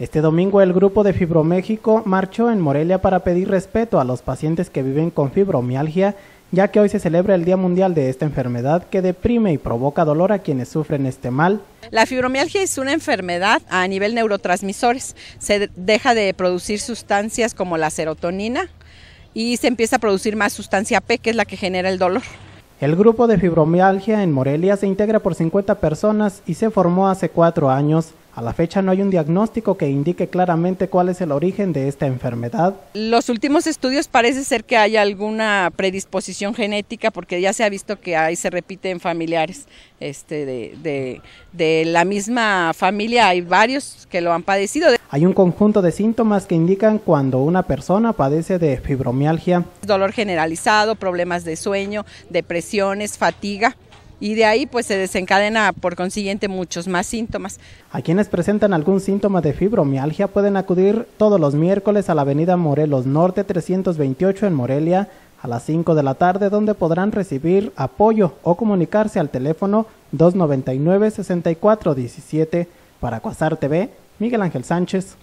Este domingo el grupo de Fibroméxico marchó en Morelia para pedir respeto a los pacientes que viven con fibromialgia, ya que hoy se celebra el Día Mundial de esta enfermedad que deprime y provoca dolor a quienes sufren este mal. La fibromialgia es una enfermedad a nivel neurotransmisores. Se deja de producir sustancias como la serotonina y se empieza a producir más sustancia P, que es la que genera el dolor. El grupo de fibromialgia en Morelia se integra por 50 personas y se formó hace cuatro años. A la fecha no hay un diagnóstico que indique claramente cuál es el origen de esta enfermedad. Los últimos estudios parece ser que hay alguna predisposición genética porque ya se ha visto que ahí se repite en familiares este, de la misma familia. Hay varios que lo han padecido. Hay un conjunto de síntomas que indican cuando una persona padece de fibromialgia. Dolor generalizado, problemas de sueño, depresiones, fatiga y de ahí pues se desencadena por consiguiente muchos más síntomas. A quienes presentan algún síntoma de fibromialgia pueden acudir todos los miércoles a la avenida Morelos Norte 328 en Morelia a las 5 de la tarde donde podrán recibir apoyo o comunicarse al teléfono 299-6417 para Cuasar TV, Miguel Ángel Sánchez.